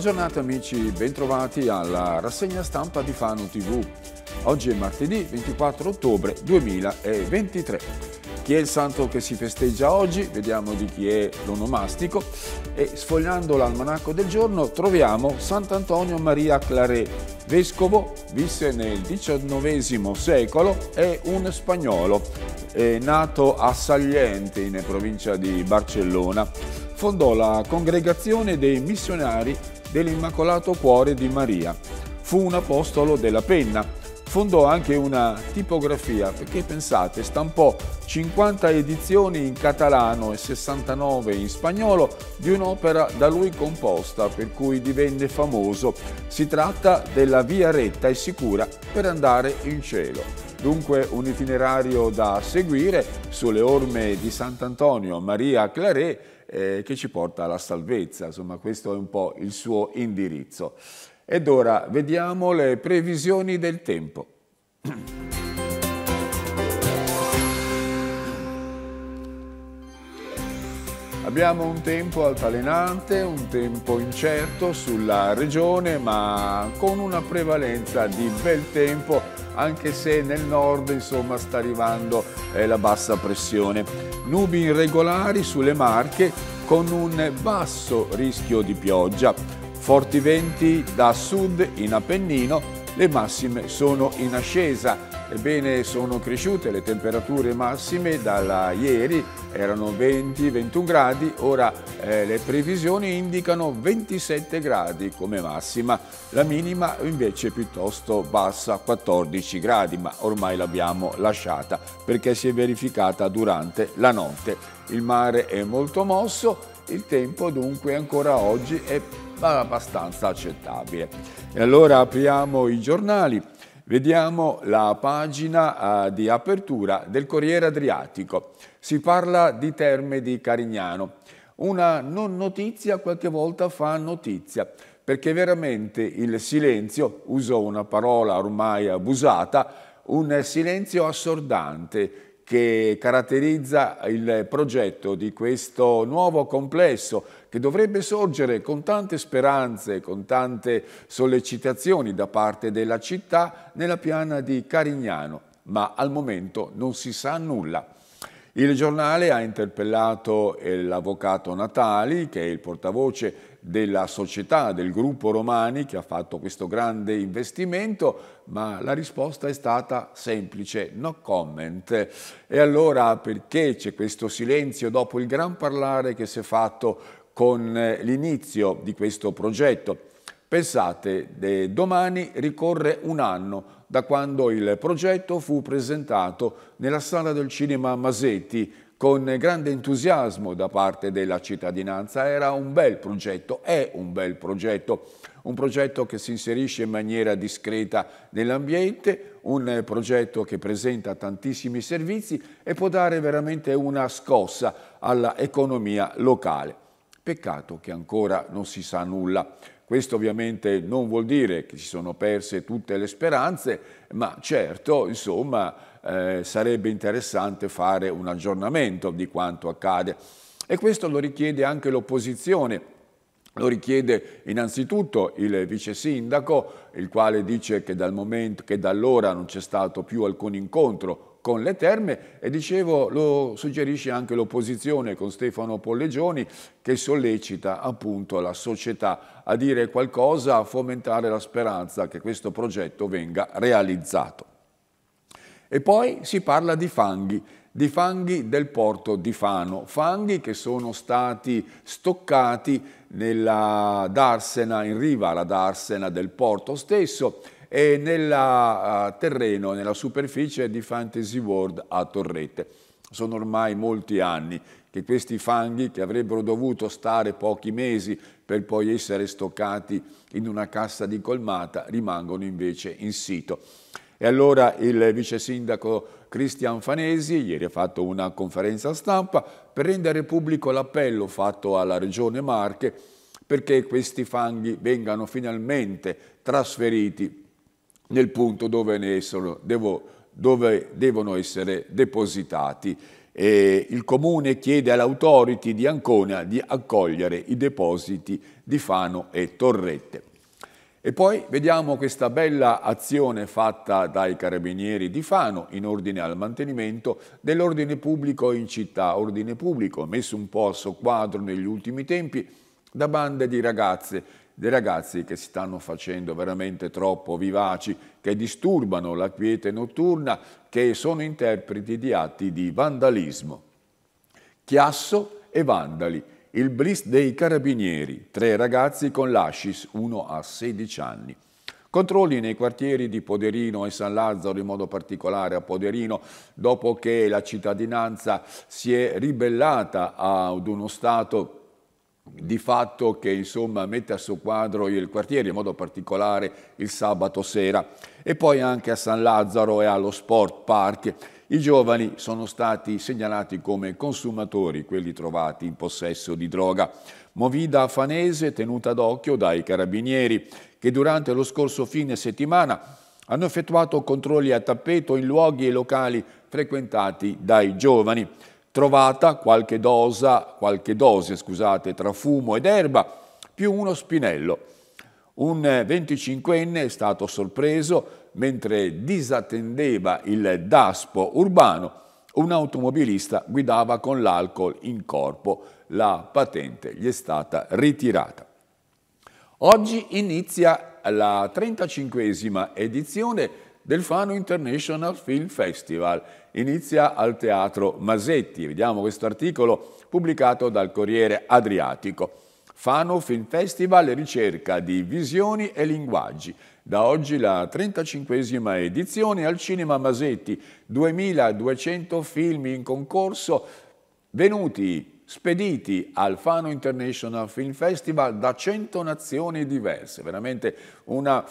Buona giornata amici, bentrovati alla rassegna stampa di Fano TV. Oggi è martedì 24 ottobre 2023. Chi è il santo che si festeggia oggi? Vediamo di chi è l'onomastico e sfogliando l'almanacco del giorno troviamo Sant'Antonio Maria Claret, vescovo, visse nel XIX secolo, è un spagnolo, è nato a Saliente in provincia di Barcellona fondò la Congregazione dei Missionari dell'Immacolato Cuore di Maria. Fu un apostolo della penna. Fondò anche una tipografia perché, pensate, stampò 50 edizioni in catalano e 69 in spagnolo di un'opera da lui composta per cui divenne famoso. Si tratta della via retta e sicura per andare in cielo dunque un itinerario da seguire sulle orme di Sant'Antonio Maria Claret eh, che ci porta alla salvezza, insomma questo è un po' il suo indirizzo. Ed ora vediamo le previsioni del tempo. Abbiamo un tempo altalenante, un tempo incerto sulla regione, ma con una prevalenza di bel tempo, anche se nel nord insomma, sta arrivando eh, la bassa pressione. Nubi irregolari sulle Marche con un basso rischio di pioggia. Forti venti da sud in Appennino, le massime sono in ascesa. Ebbene, sono cresciute le temperature massime dalla ieri erano 20-21 gradi, ora eh, le previsioni indicano 27 gradi come massima, la minima invece piuttosto bassa, 14 gradi, ma ormai l'abbiamo lasciata perché si è verificata durante la notte. Il mare è molto mosso, il tempo dunque ancora oggi è abbastanza accettabile. E allora apriamo i giornali. Vediamo la pagina eh, di apertura del Corriere Adriatico. Si parla di Terme di Carignano. Una non notizia qualche volta fa notizia, perché veramente il silenzio, uso una parola ormai abusata, un silenzio assordante, che caratterizza il progetto di questo nuovo complesso che dovrebbe sorgere con tante speranze, con tante sollecitazioni da parte della città nella piana di Carignano, ma al momento non si sa nulla. Il giornale ha interpellato l'avvocato Natali, che è il portavoce della società, del gruppo Romani che ha fatto questo grande investimento, ma la risposta è stata semplice, no comment. E allora perché c'è questo silenzio dopo il gran parlare che si è fatto con eh, l'inizio di questo progetto? Pensate, domani ricorre un anno da quando il progetto fu presentato nella sala del cinema Masetti con grande entusiasmo da parte della cittadinanza. Era un bel progetto, è un bel progetto, un progetto che si inserisce in maniera discreta nell'ambiente, un progetto che presenta tantissimi servizi e può dare veramente una scossa all'economia locale. Peccato che ancora non si sa nulla. Questo ovviamente non vuol dire che si sono perse tutte le speranze, ma certo, insomma, eh, sarebbe interessante fare un aggiornamento di quanto accade. E questo lo richiede anche l'opposizione, lo richiede innanzitutto il vice sindaco, il quale dice che, dal momento, che da allora non c'è stato più alcun incontro con le terme e dicevo lo suggerisce anche l'opposizione con Stefano Pollegioni che sollecita appunto la società a dire qualcosa, a fomentare la speranza che questo progetto venga realizzato. E poi si parla di fanghi, di fanghi del porto di Fano, fanghi che sono stati stoccati nella darsena, in riva alla darsena del porto stesso e nel eh, terreno, nella superficie di Fantasy World a Torrette. Sono ormai molti anni che questi fanghi, che avrebbero dovuto stare pochi mesi per poi essere stoccati in una cassa di colmata, rimangono invece in sito. E allora il vice sindaco Cristian Fanesi ieri ha fatto una conferenza stampa per rendere pubblico l'appello fatto alla Regione Marche perché questi fanghi vengano finalmente trasferiti nel punto dove, ne sono, devo, dove devono essere depositati. E il Comune chiede all'autority di Ancona di accogliere i depositi di Fano e Torrette. E poi vediamo questa bella azione fatta dai carabinieri di Fano in ordine al mantenimento dell'ordine pubblico in città, ordine pubblico messo un po' a soqquadro negli ultimi tempi da bande di ragazze, dei ragazzi che si stanno facendo veramente troppo vivaci, che disturbano la quiete notturna, che sono interpreti di atti di vandalismo. Chiasso e vandali il blitz dei carabinieri, tre ragazzi con l'ascis, uno a 16 anni. Controlli nei quartieri di Poderino e San Lazzaro, in modo particolare a Poderino, dopo che la cittadinanza si è ribellata ad uno Stato di fatto che insomma, mette a suo quadro il quartiere, in modo particolare il sabato sera. E poi anche a San Lazzaro e allo Sport Park i giovani sono stati segnalati come consumatori, quelli trovati in possesso di droga. Movida Fanese tenuta d'occhio dai carabinieri che durante lo scorso fine settimana hanno effettuato controlli a tappeto in luoghi e locali frequentati dai giovani. Trovata qualche, dosa, qualche dose scusate, tra fumo ed erba, più uno spinello. Un 25enne è stato sorpreso mentre disattendeva il daspo urbano, un automobilista guidava con l'alcol in corpo. La patente gli è stata ritirata. Oggi inizia la 35esima edizione del Fano International Film Festival. Inizia al Teatro Masetti. Vediamo questo articolo pubblicato dal Corriere Adriatico. Fano Film Festival ricerca di visioni e linguaggi. Da oggi la 35esima edizione al Cinema Masetti, 2200 film in concorso venuti spediti al Fano International Film Festival da 100 nazioni diverse, veramente una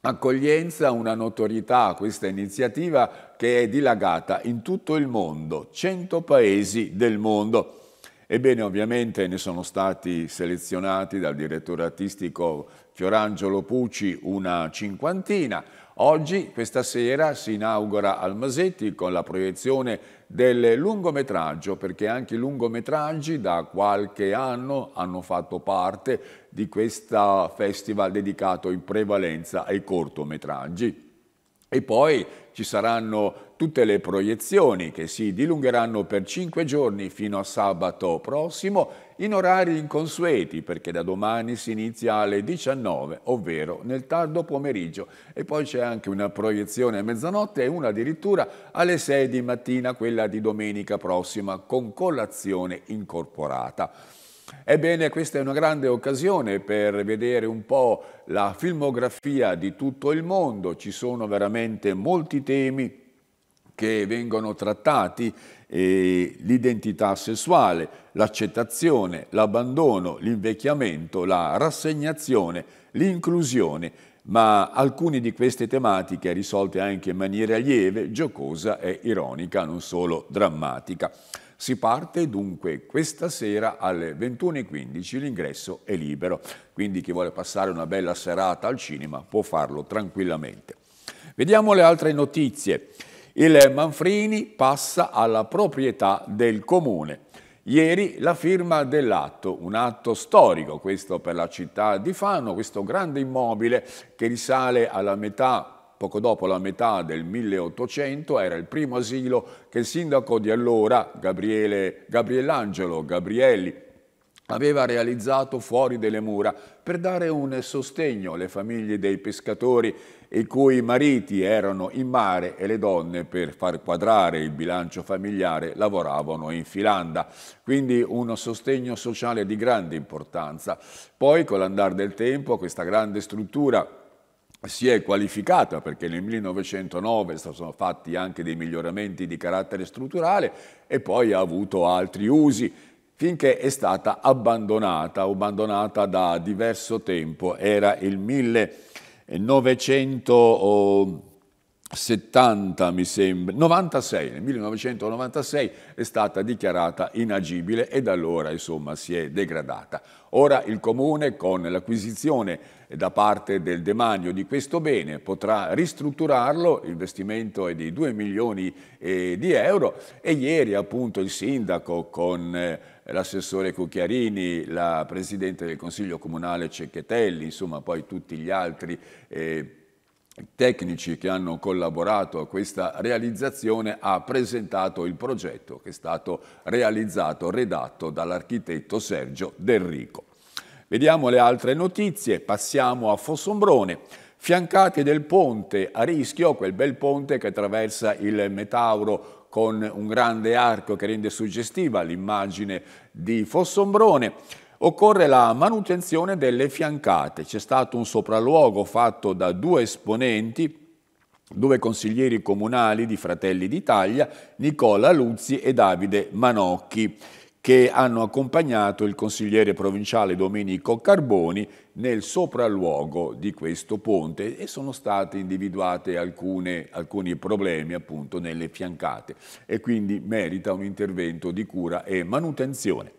accoglienza, una notorietà a questa iniziativa che è dilagata in tutto il mondo, 100 paesi del mondo. Ebbene, ovviamente ne sono stati selezionati dal direttore artistico Fiorangelo Pucci una cinquantina. Oggi, questa sera, si inaugura al Masetti con la proiezione del lungometraggio, perché anche i lungometraggi da qualche anno hanno fatto parte di questo festival dedicato in prevalenza ai cortometraggi. E poi ci saranno tutte le proiezioni che si dilungheranno per cinque giorni fino a sabato prossimo in orari inconsueti perché da domani si inizia alle 19, ovvero nel tardo pomeriggio e poi c'è anche una proiezione a mezzanotte e una addirittura alle 6 di mattina, quella di domenica prossima, con colazione incorporata. Ebbene, questa è una grande occasione per vedere un po' la filmografia di tutto il mondo, ci sono veramente molti temi che vengono trattati eh, l'identità sessuale, l'accettazione, l'abbandono, l'invecchiamento, la rassegnazione, l'inclusione, ma alcune di queste tematiche risolte anche in maniera lieve, giocosa e ironica, non solo drammatica. Si parte dunque questa sera alle 21.15, l'ingresso è libero, quindi chi vuole passare una bella serata al cinema può farlo tranquillamente. Vediamo le altre notizie. Il Manfrini passa alla proprietà del comune. Ieri la firma dell'atto, un atto storico questo per la città di Fano, questo grande immobile che risale alla metà poco dopo la metà del 1800, era il primo asilo che il sindaco di allora, Gabriele, Gabriellangelo Gabrielli, aveva realizzato fuori delle mura per dare un sostegno alle famiglie dei pescatori i cui mariti erano in mare e le donne per far quadrare il bilancio familiare lavoravano in Finlandia. Quindi un sostegno sociale di grande importanza. Poi con l'andare del tempo questa grande struttura si è qualificata perché nel 1909 sono fatti anche dei miglioramenti di carattere strutturale e poi ha avuto altri usi finché è stata abbandonata, abbandonata da diverso tempo, era il 1909. 1970, eh, mi sembra, 96, nel 1996 è stata dichiarata inagibile e da allora insomma si è degradata. Ora il Comune con l'acquisizione da parte del demanio di questo bene potrà ristrutturarlo, l'investimento è di 2 milioni eh, di euro e ieri appunto il sindaco con eh, l'assessore Cucchiarini, la Presidente del Consiglio Comunale Cecchetelli, insomma poi tutti gli altri eh, tecnici che hanno collaborato a questa realizzazione ha presentato il progetto che è stato realizzato, redatto dall'architetto Sergio Del Rico. Vediamo le altre notizie, passiamo a Fossombrone. Fiancate del ponte a rischio, quel bel ponte che attraversa il Metauro con un grande arco che rende suggestiva l'immagine di Fossombrone. Occorre la manutenzione delle fiancate. C'è stato un sopralluogo fatto da due esponenti, due consiglieri comunali di Fratelli d'Italia, Nicola Luzzi e Davide Manocchi che hanno accompagnato il consigliere provinciale Domenico Carboni nel sopralluogo di questo ponte e sono state individuate alcune, alcuni problemi appunto nelle fiancate e quindi merita un intervento di cura e manutenzione.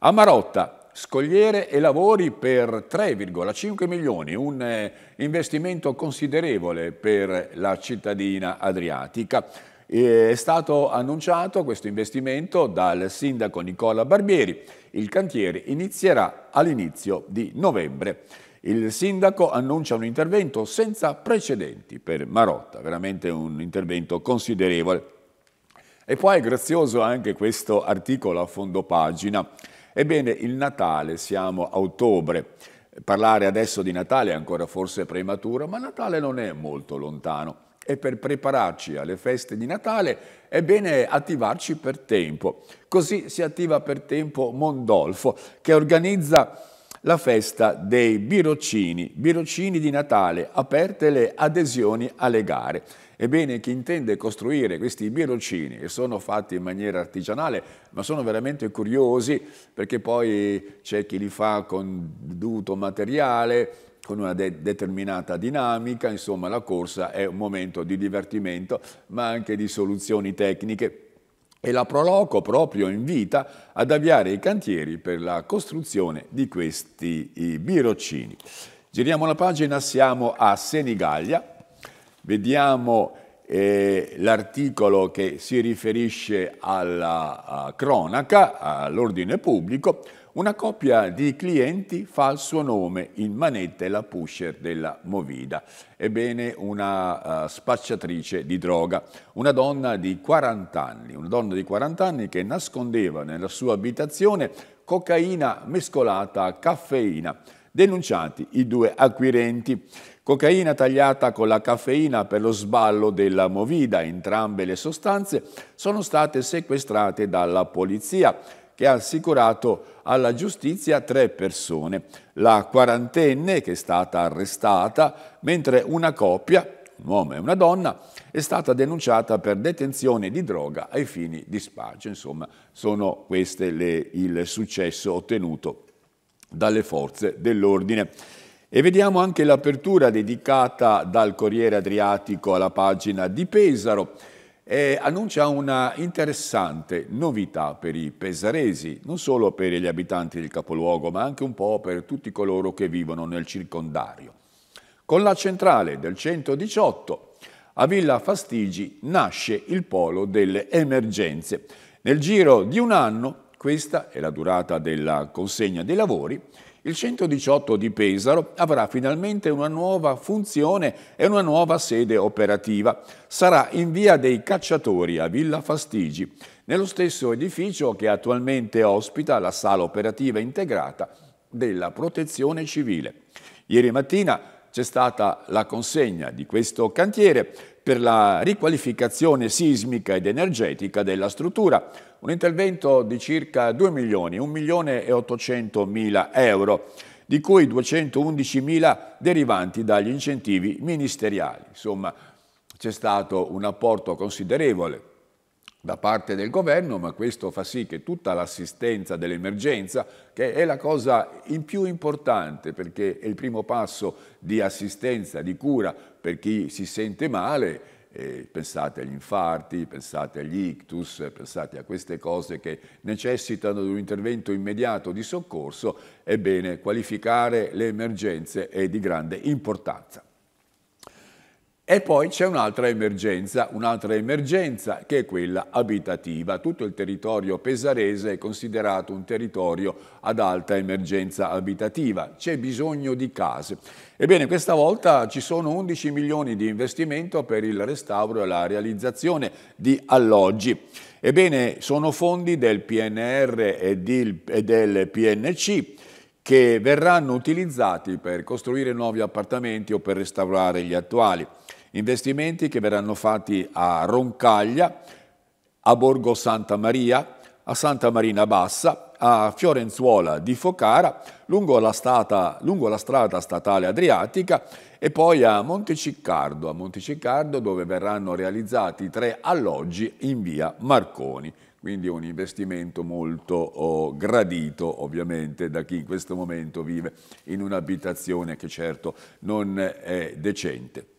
A Marotta, scogliere e lavori per 3,5 milioni, un eh, investimento considerevole per la cittadina adriatica è stato annunciato questo investimento dal sindaco Nicola Barbieri. Il cantiere inizierà all'inizio di novembre. Il sindaco annuncia un intervento senza precedenti per Marotta, veramente un intervento considerevole. E poi è grazioso anche questo articolo a fondo pagina. Ebbene, il Natale, siamo a ottobre, parlare adesso di Natale è ancora forse prematuro, ma Natale non è molto lontano e per prepararci alle feste di Natale è bene attivarci per tempo. Così si attiva per tempo Mondolfo che organizza la festa dei birocini, birocini di Natale, aperte le adesioni alle gare. Ebbene, chi intende costruire questi birocini, che sono fatti in maniera artigianale, ma sono veramente curiosi, perché poi c'è chi li fa con dovuto materiale, con una de determinata dinamica, insomma la corsa è un momento di divertimento ma anche di soluzioni tecniche e la Proloco proprio invita ad avviare i cantieri per la costruzione di questi biroccini. Giriamo la pagina, siamo a Senigallia, vediamo eh, l'articolo che si riferisce alla cronaca, all'ordine pubblico, una coppia di clienti fa il suo nome in manette la pusher della Movida. Ebbene, una uh, spacciatrice di droga, una donna di 40 anni, una donna di 40 anni che nascondeva nella sua abitazione cocaina mescolata a caffeina. Denunciati i due acquirenti. Cocaina tagliata con la caffeina per lo sballo della Movida. Entrambe le sostanze sono state sequestrate dalla polizia che ha assicurato alla giustizia tre persone, la quarantenne che è stata arrestata, mentre una coppia, un uomo e una donna, è stata denunciata per detenzione di droga ai fini di spaccio. Insomma, sono queste le, il successo ottenuto dalle forze dell'ordine. E vediamo anche l'apertura dedicata dal Corriere Adriatico alla pagina di Pesaro eh, annuncia una interessante novità per i pesaresi, non solo per gli abitanti del capoluogo, ma anche un po' per tutti coloro che vivono nel circondario. Con la centrale del 118 a Villa Fastigi nasce il polo delle emergenze. Nel giro di un anno, questa è la durata della consegna dei lavori, il 118 di Pesaro avrà finalmente una nuova funzione e una nuova sede operativa. Sarà in via dei Cacciatori a Villa Fastigi, nello stesso edificio che attualmente ospita la sala operativa integrata della Protezione Civile. Ieri mattina c'è stata la consegna di questo cantiere per la riqualificazione sismica ed energetica della struttura, un intervento di circa 2 milioni, 1 milione e 800 mila euro, di cui 211 mila derivanti dagli incentivi ministeriali. Insomma, c'è stato un apporto considerevole da parte del governo, ma questo fa sì che tutta l'assistenza dell'emergenza, che è la cosa in più importante perché è il primo passo di assistenza, di cura per chi si sente male, eh, pensate agli infarti, pensate agli ictus, pensate a queste cose che necessitano di un intervento immediato di soccorso, ebbene qualificare le emergenze è di grande importanza. E poi c'è un'altra emergenza, un'altra emergenza che è quella abitativa. Tutto il territorio pesarese è considerato un territorio ad alta emergenza abitativa. C'è bisogno di case. Ebbene, questa volta ci sono 11 milioni di investimento per il restauro e la realizzazione di alloggi. Ebbene, sono fondi del PNR e del PNC che verranno utilizzati per costruire nuovi appartamenti o per restaurare gli attuali investimenti che verranno fatti a Roncaglia, a Borgo Santa Maria, a Santa Marina Bassa, a Fiorenzuola di Focara, lungo la, stata, lungo la strada statale adriatica e poi a Monteciccardo, a Monteciccardo dove verranno realizzati tre alloggi in via Marconi. Quindi un investimento molto oh, gradito ovviamente da chi in questo momento vive in un'abitazione che certo non è decente.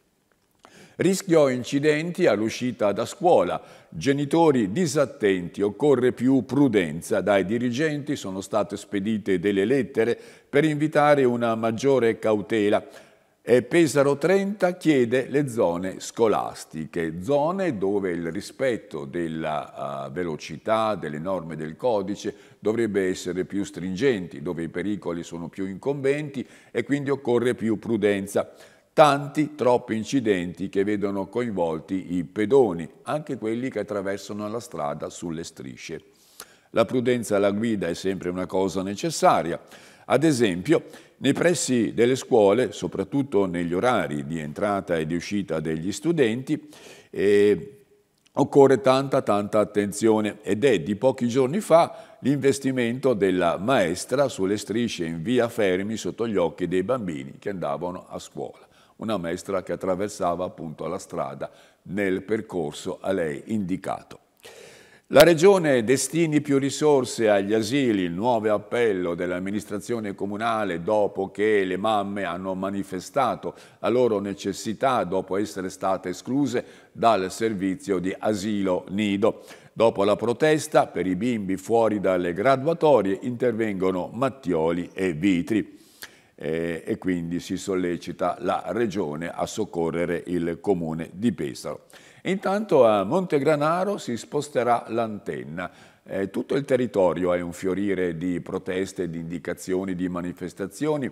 Rischiò incidenti all'uscita da scuola, genitori disattenti, occorre più prudenza. Dai dirigenti sono state spedite delle lettere per invitare una maggiore cautela. E Pesaro 30 chiede le zone scolastiche, zone dove il rispetto della uh, velocità, delle norme del codice dovrebbe essere più stringente, dove i pericoli sono più incombenti e quindi occorre più prudenza tanti, troppi incidenti che vedono coinvolti i pedoni, anche quelli che attraversano la strada sulle strisce. La prudenza alla guida è sempre una cosa necessaria. Ad esempio, nei pressi delle scuole, soprattutto negli orari di entrata e di uscita degli studenti, eh, Occorre tanta tanta attenzione ed è di pochi giorni fa l'investimento della maestra sulle strisce in via Fermi sotto gli occhi dei bambini che andavano a scuola una maestra che attraversava appunto la strada nel percorso a lei indicato. La Regione destini più risorse agli asili, il nuovo appello dell'amministrazione comunale dopo che le mamme hanno manifestato la loro necessità dopo essere state escluse dal servizio di asilo nido. Dopo la protesta per i bimbi fuori dalle graduatorie intervengono Mattioli e Vitri eh, e quindi si sollecita la Regione a soccorrere il Comune di Pesaro. Intanto a Montegranaro si sposterà l'antenna. Eh, tutto il territorio è un fiorire di proteste, di indicazioni, di manifestazioni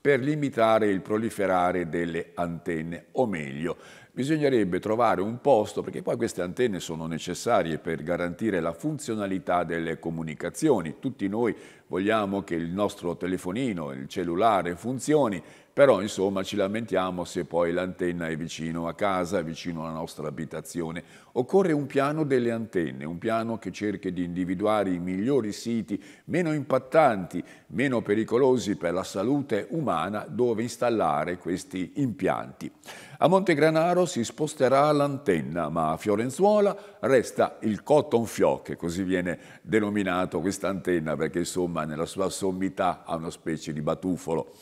per limitare il proliferare delle antenne, o meglio, bisognerebbe trovare un posto, perché poi queste antenne sono necessarie per garantire la funzionalità delle comunicazioni. Tutti noi vogliamo che il nostro telefonino, il cellulare funzioni, però insomma ci lamentiamo se poi l'antenna è vicino a casa, è vicino alla nostra abitazione. Occorre un piano delle antenne, un piano che cerchi di individuare i migliori siti meno impattanti, meno pericolosi per la salute umana dove installare questi impianti. A Montegranaro si sposterà l'antenna, ma a Fiorenzuola resta il cotton fioc, così viene denominato questa antenna perché insomma nella sua sommità ha una specie di batufolo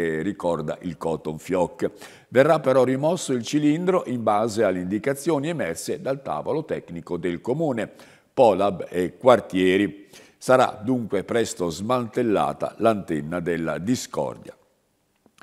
che ricorda il cotton fioc. Verrà però rimosso il cilindro in base alle indicazioni emerse dal tavolo tecnico del comune, Polab e Quartieri. Sarà dunque presto smantellata l'antenna della discordia.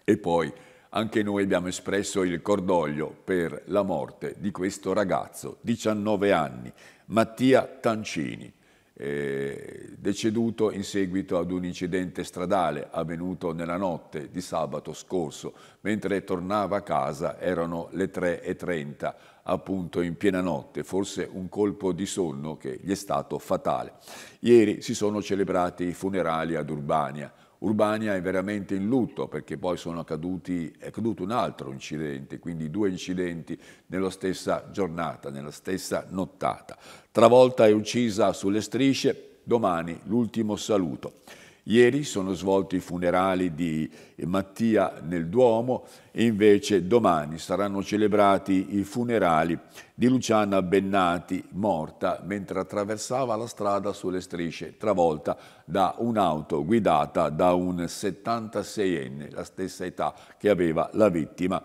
E poi anche noi abbiamo espresso il cordoglio per la morte di questo ragazzo, 19 anni, Mattia Tancini. Eh, deceduto in seguito ad un incidente stradale avvenuto nella notte di sabato scorso. Mentre tornava a casa erano le 3.30, appunto in piena notte, forse un colpo di sonno che gli è stato fatale. Ieri si sono celebrati i funerali ad Urbania Urbania è veramente in lutto perché poi accaduti, è accaduto un altro incidente, quindi due incidenti nella stessa giornata, nella stessa nottata. Travolta e uccisa sulle strisce, domani l'ultimo saluto. Ieri sono svolti i funerali di Mattia nel Duomo e invece domani saranno celebrati i funerali di Luciana Bennati, morta mentre attraversava la strada sulle strisce, travolta da un'auto guidata da un 76enne, la stessa età che aveva la vittima.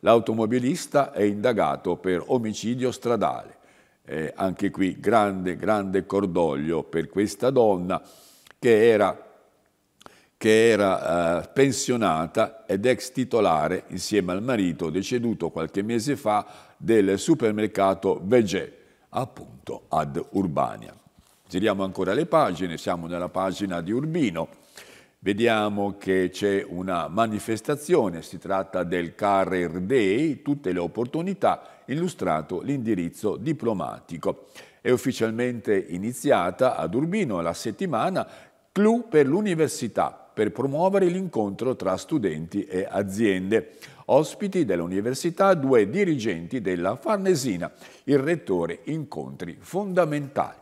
L'automobilista è indagato per omicidio stradale. Eh, anche qui grande, grande cordoglio per questa donna che era che era eh, pensionata ed ex titolare, insieme al marito, deceduto qualche mese fa, del supermercato Vegè, appunto ad Urbania. Giriamo ancora le pagine, siamo nella pagina di Urbino. Vediamo che c'è una manifestazione, si tratta del Carrer Day, tutte le opportunità, illustrato l'indirizzo diplomatico. È ufficialmente iniziata ad Urbino la settimana Clou per l'università, per promuovere l'incontro tra studenti e aziende. Ospiti dell'università, due dirigenti della Farnesina, il rettore incontri fondamentali.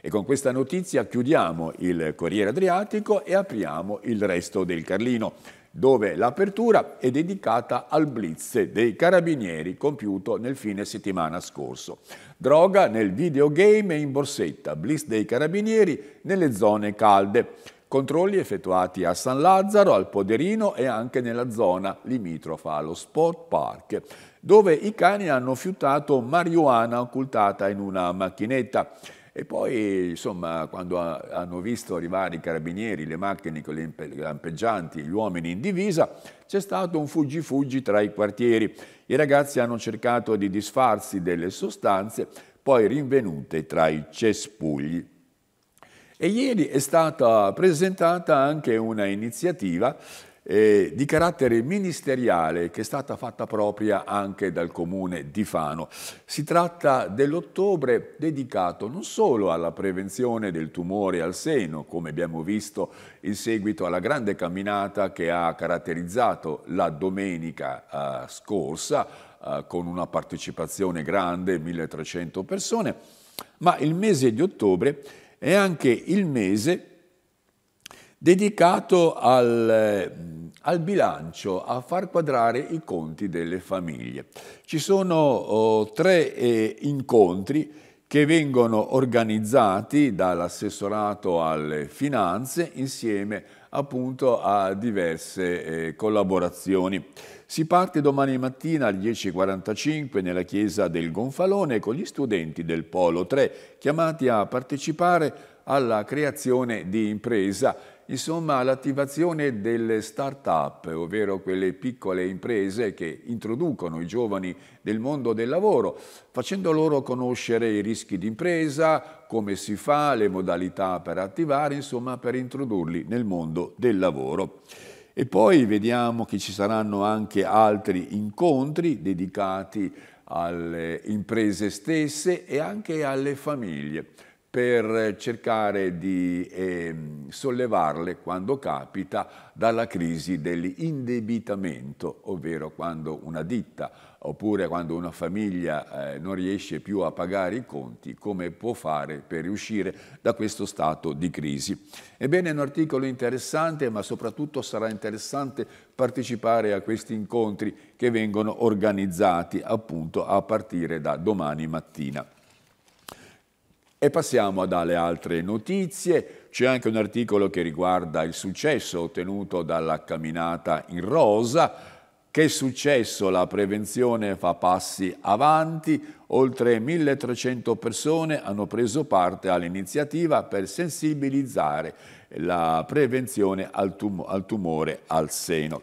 E con questa notizia chiudiamo il Corriere Adriatico e apriamo il resto del Carlino, dove l'apertura è dedicata al blitz dei carabinieri compiuto nel fine settimana scorso. Droga nel videogame e in borsetta, blitz dei carabinieri nelle zone calde. Controlli effettuati a San Lazzaro, al Poderino e anche nella zona limitrofa allo Sport Park, dove i cani hanno fiutato marijuana occultata in una macchinetta. E poi, insomma, quando hanno visto arrivare i carabinieri, le macchine con le lampeggianti, gli uomini in divisa, c'è stato un fuggi-fuggi tra i quartieri. I ragazzi hanno cercato di disfarsi delle sostanze poi rinvenute tra i cespugli. E ieri è stata presentata anche una iniziativa eh, di carattere ministeriale che è stata fatta propria anche dal comune di Fano. Si tratta dell'ottobre dedicato non solo alla prevenzione del tumore al seno, come abbiamo visto in seguito alla grande camminata che ha caratterizzato la domenica eh, scorsa, eh, con una partecipazione grande, 1300 persone, ma il mese di ottobre è anche il mese dedicato al, eh, al, bilancio, a far quadrare i conti delle famiglie. Ci sono oh, tre eh, incontri che vengono organizzati dall'assessorato alle finanze insieme appunto a diverse eh, collaborazioni. Si parte domani mattina alle 10.45 nella chiesa del Gonfalone con gli studenti del Polo 3 chiamati a partecipare alla creazione di impresa, insomma all'attivazione delle start-up, ovvero quelle piccole imprese che introducono i giovani nel mondo del lavoro, facendo loro conoscere i rischi d'impresa, come si fa, le modalità per attivare, insomma per introdurli nel mondo del lavoro. E poi vediamo che ci saranno anche altri incontri dedicati alle imprese stesse e anche alle famiglie per cercare di eh, sollevarle quando capita dalla crisi dell'indebitamento, ovvero quando una ditta oppure quando una famiglia eh, non riesce più a pagare i conti, come può fare per riuscire da questo stato di crisi. Ebbene, è un articolo interessante, ma soprattutto sarà interessante partecipare a questi incontri che vengono organizzati appunto a partire da domani mattina. E passiamo ad alle altre notizie. C'è anche un articolo che riguarda il successo ottenuto dalla camminata in rosa che successo? La prevenzione fa passi avanti, oltre 1300 persone hanno preso parte all'iniziativa per sensibilizzare la prevenzione al, tum al tumore al seno.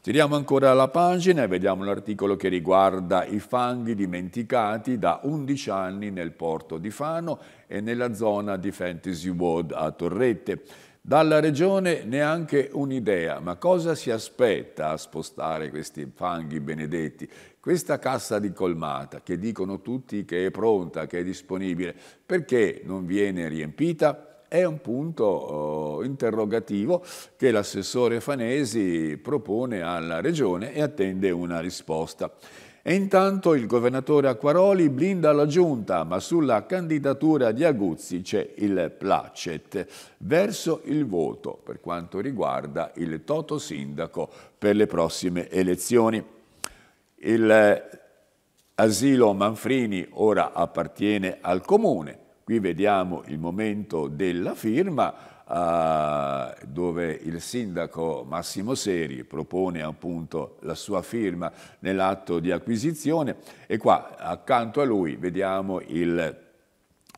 Tiriamo ancora la pagina e vediamo l'articolo che riguarda i fanghi dimenticati da 11 anni nel porto di Fano e nella zona di Fantasy World a Torrette. Dalla regione neanche un'idea, ma cosa si aspetta a spostare questi fanghi benedetti? Questa cassa di colmata, che dicono tutti che è pronta, che è disponibile, perché non viene riempita? È un punto eh, interrogativo che l'assessore Fanesi propone alla Regione e attende una risposta. E intanto il governatore Acquaroli blinda la giunta, ma sulla candidatura di Aguzzi c'è il placet verso il voto per quanto riguarda il toto sindaco per le prossime elezioni. Il eh, asilo Manfrini ora appartiene al comune. Qui vediamo il momento della firma Uh, dove il sindaco Massimo Seri propone appunto la sua firma nell'atto di acquisizione e qua accanto a lui vediamo il,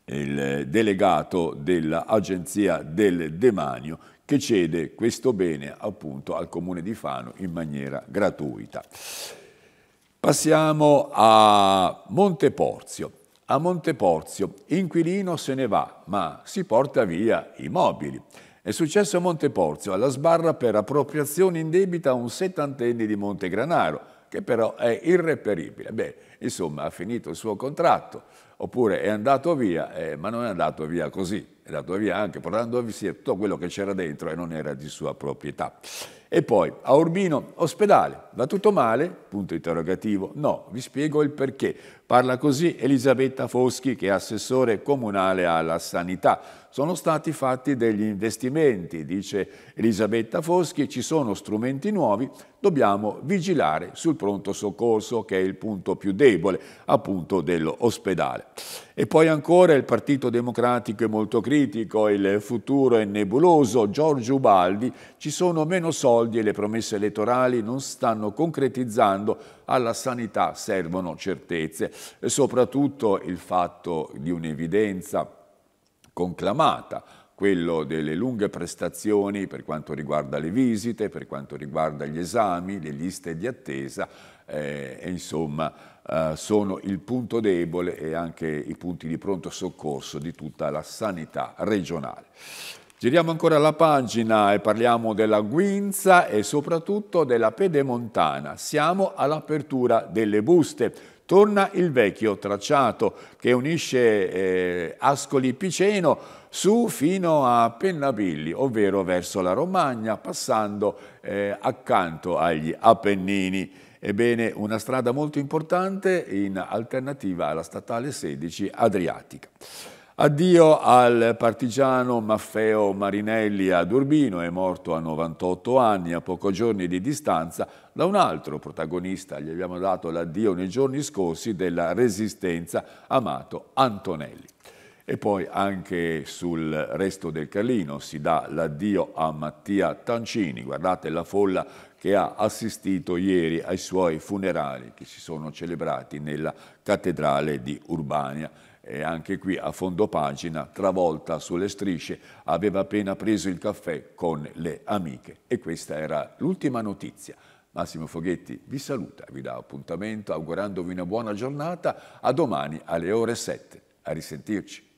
il delegato dell'Agenzia del Demanio che cede questo bene appunto al Comune di Fano in maniera gratuita. Passiamo a Monteporzio. A Monteporzio, inquilino se ne va, ma si porta via i mobili. È successo a Monteporzio, alla sbarra per appropriazione indebita a un settantenne di Montegranaro, che però è irreperibile. Beh, insomma, ha finito il suo contratto, oppure è andato via, eh, ma non è andato via così, è andato via anche portando via tutto quello che c'era dentro e non era di sua proprietà. E poi a Urbino, ospedale, va tutto male? Punto interrogativo. No, vi spiego il perché. Parla così Elisabetta Foschi, che è assessore comunale alla sanità. Sono stati fatti degli investimenti, dice Elisabetta Foschi, ci sono strumenti nuovi, dobbiamo vigilare sul pronto soccorso, che è il punto più debole, appunto, dell'ospedale. E poi ancora il Partito Democratico è molto critico, il futuro è nebuloso. Giorgio Ubaldi, ci sono meno soldi soldi e le promesse elettorali non stanno concretizzando, alla sanità servono certezze. E soprattutto il fatto di un'evidenza conclamata quello delle lunghe prestazioni per quanto riguarda le visite, per quanto riguarda gli esami, le liste di attesa, eh, e insomma eh, sono il punto debole e anche i punti di pronto soccorso di tutta la sanità regionale. Giriamo ancora la pagina e parliamo della guinza e soprattutto della pedemontana. Siamo all'apertura delle buste. Torna il vecchio tracciato che unisce eh, Ascoli Piceno su fino a Pennabilli, ovvero verso la Romagna, passando eh, accanto agli Appennini. Ebbene, una strada molto importante in alternativa alla statale 16 Adriatica. Addio al partigiano Maffeo Marinelli ad Urbino, è morto a 98 anni a poco giorni di distanza da un altro protagonista, gli abbiamo dato l'addio nei giorni scorsi, della Resistenza, amato Antonelli. E poi anche sul resto del Carlino si dà l'addio a Mattia Tancini, guardate la folla che ha assistito ieri ai suoi funerali che si sono celebrati nella cattedrale di Urbania e anche qui a fondo pagina, travolta sulle strisce, aveva appena preso il caffè con le amiche. E questa era l'ultima notizia. Massimo Foghetti vi saluta, vi dà appuntamento augurandovi una buona giornata. A domani alle ore 7. A risentirci.